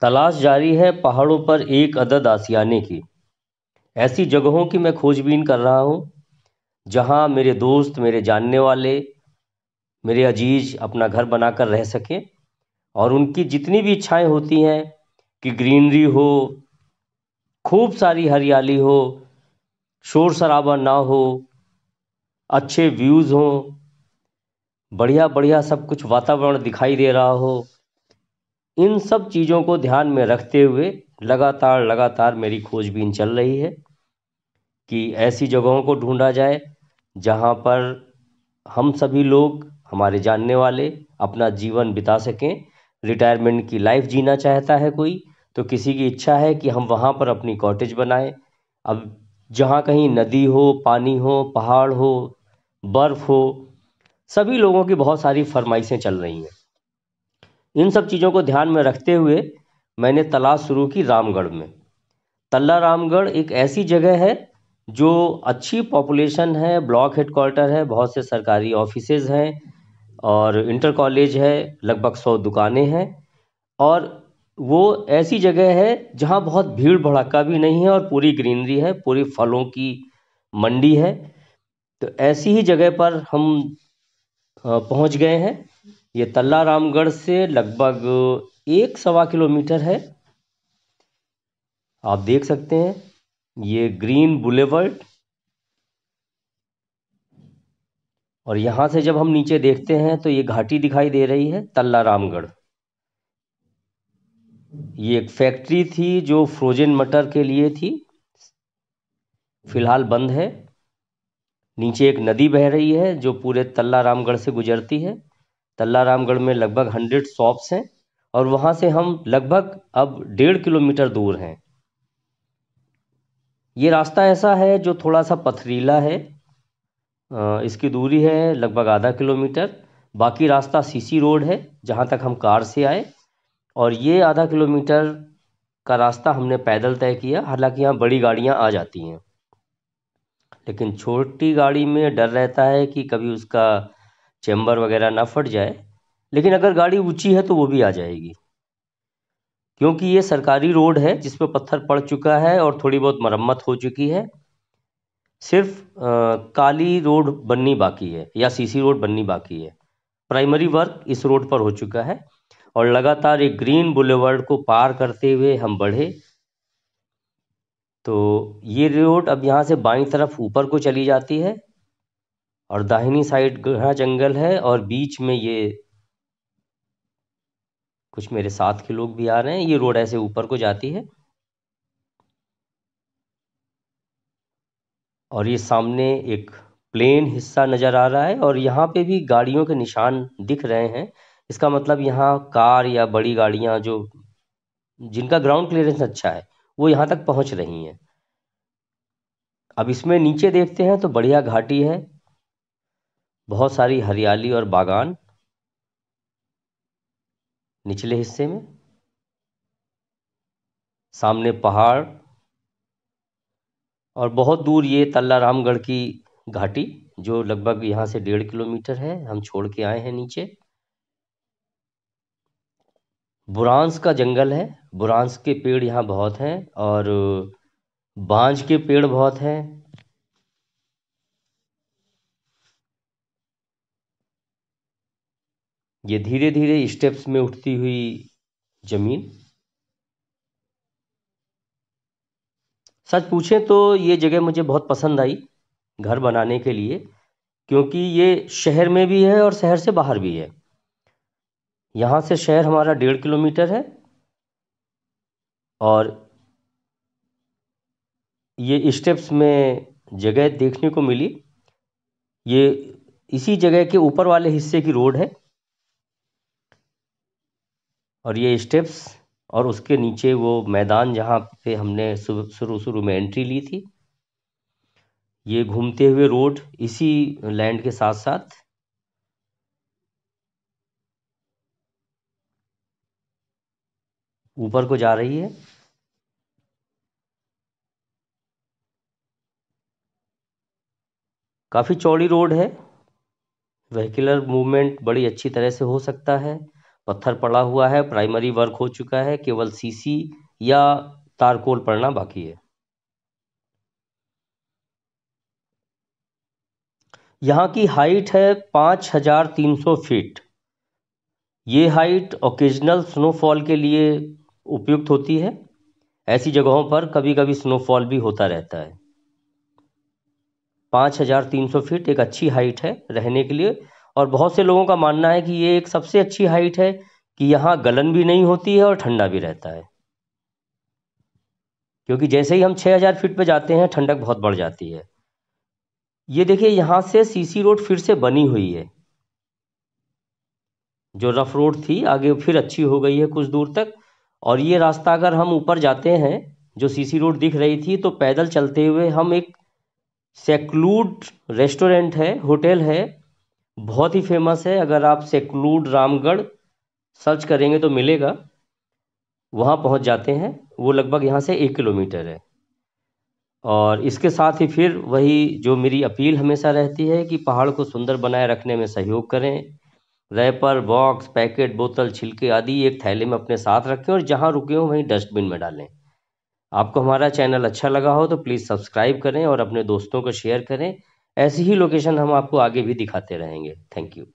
तलाश जारी है पहाड़ों पर एक अदद आसियाने की ऐसी जगहों की मैं खोजबीन कर रहा हूँ जहाँ मेरे दोस्त मेरे जानने वाले मेरे अजीज अपना घर बनाकर रह सकें और उनकी जितनी भी इच्छाएं होती हैं कि ग्रीनरी हो खूब सारी हरियाली हो शोर शराबा ना हो अच्छे व्यूज़ हों बढ़िया बढ़िया सब कुछ वातावरण दिखाई दे रहा हो इन सब चीज़ों को ध्यान में रखते हुए लगातार लगातार मेरी खोजबीन चल रही है कि ऐसी जगहों को ढूंढा जाए जहाँ पर हम सभी लोग हमारे जानने वाले अपना जीवन बिता सकें रिटायरमेंट की लाइफ जीना चाहता है कोई तो किसी की इच्छा है कि हम वहाँ पर अपनी कॉटेज बनाएं अब जहाँ कहीं नदी हो पानी हो पहाड़ हो बर्फ़ हो सभी लोगों की बहुत सारी फरमाइशें चल रही हैं इन सब चीज़ों को ध्यान में रखते हुए मैंने तलाश शुरू की रामगढ़ में तल्ला रामगढ़ एक ऐसी जगह है जो अच्छी पॉपुलेशन है ब्लॉक हेडक्वार्टर है बहुत से सरकारी ऑफिसेज हैं और इंटर कॉलेज है लगभग सौ दुकानें हैं और वो ऐसी जगह है जहाँ बहुत भीड़ भड़का भी नहीं है और पूरी ग्रीनरी है पूरी फलों की मंडी है तो ऐसी ही जगह पर हम पहुँच गए हैं ये तल्ला रामगढ़ से लगभग एक सवा किलोमीटर है आप देख सकते हैं ये ग्रीन बुलेवर्ड और यहां से जब हम नीचे देखते हैं तो ये घाटी दिखाई दे रही है तल्ला रामगढ़ ये एक फैक्ट्री थी जो फ्रोजन मटर के लिए थी फिलहाल बंद है नीचे एक नदी बह रही है जो पूरे तल्ला रामगढ़ से गुजरती है तल्लारामगढ़ में लगभग हंड्रेड शॉप्स हैं और वहाँ से हम लगभग अब डेढ़ किलोमीटर दूर हैं ये रास्ता ऐसा है जो थोड़ा सा पथरीला है इसकी दूरी है लगभग आधा किलोमीटर बाकी रास्ता सीसी रोड है जहाँ तक हम कार से आए और ये आधा किलोमीटर का रास्ता हमने पैदल तय किया हालांकि यहाँ बड़ी गाड़ियाँ आ जाती हैं लेकिन छोटी गाड़ी में डर रहता है कि कभी उसका चैम्बर वगैरह ना फट जाए लेकिन अगर गाड़ी ऊंची है तो वो भी आ जाएगी क्योंकि ये सरकारी रोड है जिस पर पत्थर पड़ चुका है और थोड़ी बहुत मरम्मत हो चुकी है सिर्फ आ, काली रोड बननी बाकी है या सीसी रोड बननी बाकी है प्राइमरी वर्क इस रोड पर हो चुका है और लगातार एक ग्रीन बुलेवर्ड को पार करते हुए हम बढ़े तो ये रोड अब यहाँ से बाई तरफ ऊपर को चली जाती है और दाहिनी साइड गहरा जंगल है और बीच में ये कुछ मेरे साथ के लोग भी आ रहे हैं ये रोड ऐसे ऊपर को जाती है और ये सामने एक प्लेन हिस्सा नजर आ रहा है और यहाँ पे भी गाड़ियों के निशान दिख रहे हैं इसका मतलब यहाँ कार या बड़ी गाड़ियां जो जिनका ग्राउंड क्लियरेंस अच्छा है वो यहाँ तक पहुंच रही हैं अब इसमें नीचे देखते हैं तो बढ़िया घाटी है बहुत सारी हरियाली और बागान निचले हिस्से में सामने पहाड़ और बहुत दूर ये तल्ला रामगढ़ की घाटी जो लगभग यहाँ से डेढ़ किलोमीटर है हम छोड़ के आए हैं नीचे बुरांस का जंगल है बुरांस के पेड़ यहाँ बहुत हैं और बांझ के पेड़ बहुत हैं ये धीरे धीरे स्टेप्स में उठती हुई जमीन सच पूछें तो ये जगह मुझे बहुत पसंद आई घर बनाने के लिए क्योंकि ये शहर में भी है और शहर से बाहर भी है यहाँ से शहर हमारा डेढ़ किलोमीटर है और ये स्टेप्स में जगह देखने को मिली ये इसी जगह के ऊपर वाले हिस्से की रोड है और ये स्टेप्स और उसके नीचे वो मैदान जहाँ पे हमने शुरू शुरू में एंट्री ली थी ये घूमते हुए रोड इसी लैंड के साथ साथ ऊपर को जा रही है काफ़ी चौड़ी रोड है वहीकुलर मूवमेंट बड़ी अच्छी तरह से हो सकता है पत्थर पड़ा हुआ है प्राइमरी वर्क हो चुका है केवल सीसी या तारकोल पड़ना बाकी है यहाँ की हाइट है पाँच हजार तीन सौ फीट ये हाइट ओकेजनल स्नोफॉल के लिए उपयुक्त होती है ऐसी जगहों पर कभी कभी स्नोफॉल भी होता रहता है पाँच हजार तीन सौ फीट एक अच्छी हाइट है रहने के लिए और बहुत से लोगों का मानना है कि ये एक सबसे अच्छी हाइट है कि यहाँ गलन भी नहीं होती है और ठंडा भी रहता है क्योंकि जैसे ही हम 6000 फीट पे जाते हैं ठंडक बहुत बढ़ जाती है ये देखिए यहाँ से सीसी रोड फिर से बनी हुई है जो रफ रोड थी आगे फिर अच्छी हो गई है कुछ दूर तक और ये रास्ता अगर हम ऊपर जाते हैं जो सीसी रोड दिख रही थी तो पैदल चलते हुए हम एक सेक्लूड रेस्टोरेंट है होटल है बहुत ही फेमस है अगर आप सेक्लूड रामगढ़ सर्च करेंगे तो मिलेगा वहाँ पहुँच जाते हैं वो लगभग यहाँ से एक किलोमीटर है और इसके साथ ही फिर वही जो मेरी अपील हमेशा रहती है कि पहाड़ को सुंदर बनाए रखने में सहयोग करें रैपर बॉक्स पैकेट बोतल छिलके आदि एक थैले में अपने साथ रखें और जहाँ रुके हों वहीं डस्टबिन में डालें आपको हमारा चैनल अच्छा लगा हो तो प्लीज़ सब्सक्राइब करें और अपने दोस्तों को शेयर करें ऐसी ही लोकेशन हम आपको आगे भी दिखाते रहेंगे थैंक यू